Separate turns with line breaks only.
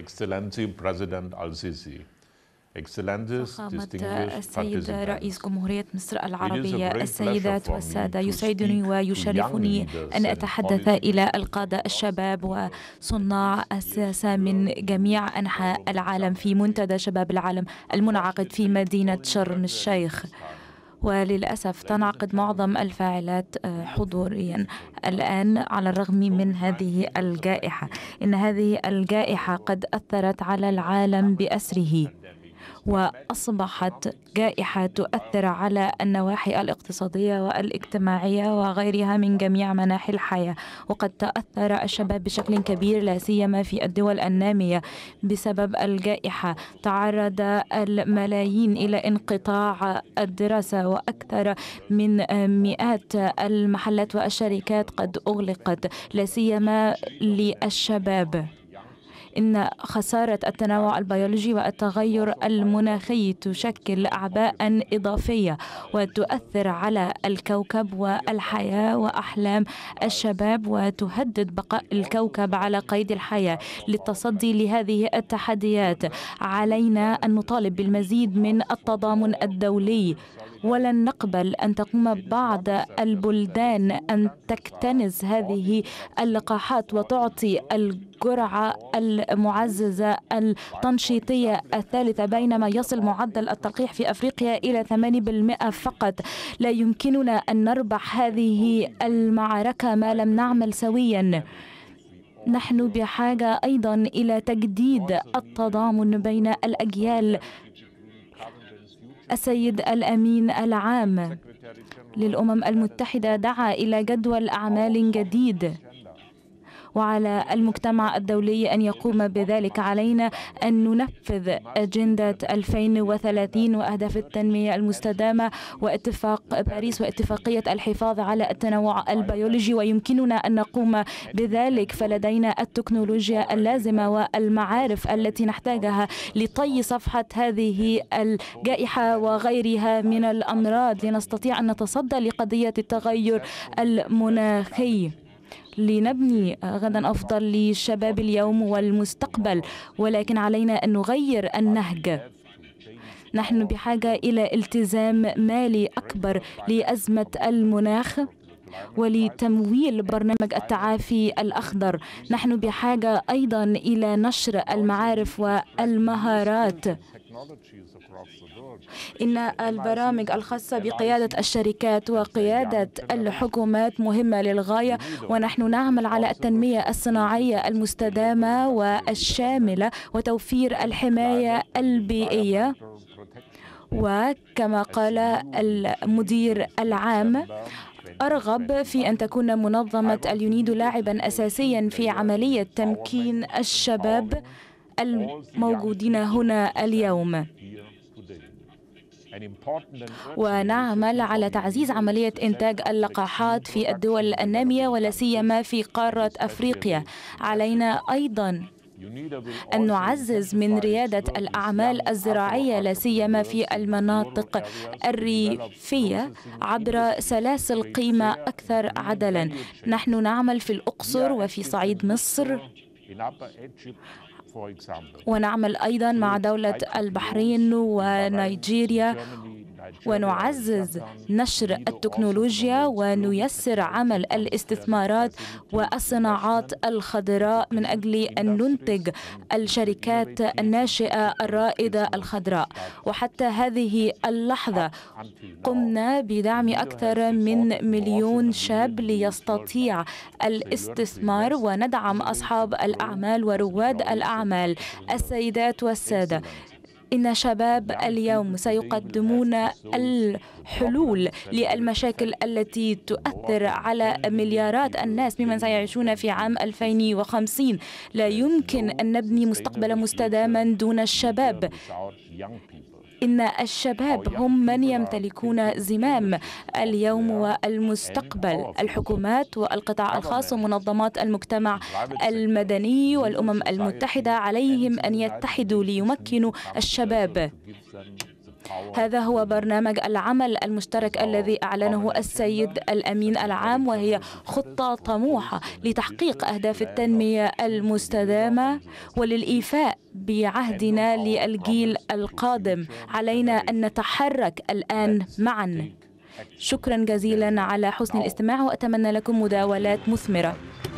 Excellency President Al-Sisi فخامة السيد رئيس جمهورية مصر العربية السيدات والسادة يسعدني ويشرفني أن أتحدث إلى القادة الشباب وصناع الساسة من جميع أنحاء العالم في منتدى شباب العالم المنعقد في مدينة شرم الشيخ وللأسف تنعقد معظم الفاعلات آه، حضوريا الآن على الرغم من هذه الجائحة إن هذه الجائحة قد أثرت على العالم بأسره وأصبحت جائحة تؤثر على النواحي الاقتصادية والاجتماعية وغيرها من جميع مناحي الحياة وقد تأثر الشباب بشكل كبير لا سيما في الدول النامية بسبب الجائحة تعرض الملايين إلى انقطاع الدراسة وأكثر من مئات المحلات والشركات قد أغلقت لا سيما للشباب إن خسارة التنوع البيولوجي والتغير المناخي تشكل أعباء إضافية وتؤثر على الكوكب والحياة وأحلام الشباب وتهدد بقاء الكوكب على قيد الحياة للتصدي لهذه التحديات علينا أن نطالب بالمزيد من التضامن الدولي ولن نقبل أن تقوم بعض البلدان أن تكتنز هذه اللقاحات وتعطي الجرعة المعززة التنشيطية الثالثة بينما يصل معدل التلقيح في أفريقيا إلى 8% فقط لا يمكننا أن نربح هذه المعركة ما لم نعمل سويا نحن بحاجة أيضا إلى تجديد التضامن بين الأجيال السيد الأمين العام للأمم المتحدة دعا إلى جدول أعمال جديد وعلى المجتمع الدولي أن يقوم بذلك علينا أن ننفذ أجندة 2030 وأهداف التنمية المستدامة واتفاق باريس واتفاقية الحفاظ على التنوع البيولوجي ويمكننا أن نقوم بذلك فلدينا التكنولوجيا اللازمة والمعارف التي نحتاجها لطي صفحة هذه الجائحة وغيرها من الأمراض لنستطيع أن نتصدى لقضية التغير المناخي لنبني غدا أفضل لشباب اليوم والمستقبل ولكن علينا أن نغير النهج نحن بحاجة إلى التزام مالي أكبر لأزمة المناخ ولتمويل برنامج التعافي الأخضر نحن بحاجة أيضا إلى نشر المعارف والمهارات إن البرامج الخاصة بقيادة الشركات وقيادة الحكومات مهمة للغاية ونحن نعمل على التنمية الصناعية المستدامة والشاملة وتوفير الحماية البيئية وكما قال المدير العام أرغب في أن تكون منظمة اليونيدو لاعبا أساسيا في عملية تمكين الشباب الموجودين هنا اليوم ونعمل على تعزيز عملية إنتاج اللقاحات في الدول النامية ولا سيما في قارة أفريقيا علينا أيضا أن نعزز من ريادة الأعمال الزراعية لا سيما في المناطق الريفية عبر سلاسل قيمة أكثر عدلا نحن نعمل في الأقصر وفي صعيد مصر ونعمل أيضا مع دولة البحرين ونيجيريا ونعزز نشر التكنولوجيا ونيسر عمل الاستثمارات والصناعات الخضراء من أجل أن ننتج الشركات الناشئة الرائدة الخضراء وحتى هذه اللحظة قمنا بدعم أكثر من مليون شاب ليستطيع الاستثمار وندعم أصحاب الأعمال ورواد الأعمال السيدات والسادة إن شباب اليوم سيقدمون الحلول للمشاكل التي تؤثر على مليارات الناس ممن سيعيشون في عام 2050 لا يمكن أن نبني مستقبلا مستداما دون الشباب إن الشباب هم من يمتلكون زمام اليوم والمستقبل الحكومات والقطاع الخاص ومنظمات المجتمع المدني والأمم المتحدة عليهم أن يتحدوا ليمكنوا الشباب هذا هو برنامج العمل المشترك الذي أعلنه السيد الأمين العام وهي خطة طموحة لتحقيق أهداف التنمية المستدامة وللإيفاء بعهدنا للجيل القادم علينا أن نتحرك الآن معا شكرا جزيلا على حسن الاستماع وأتمنى لكم مداولات مثمرة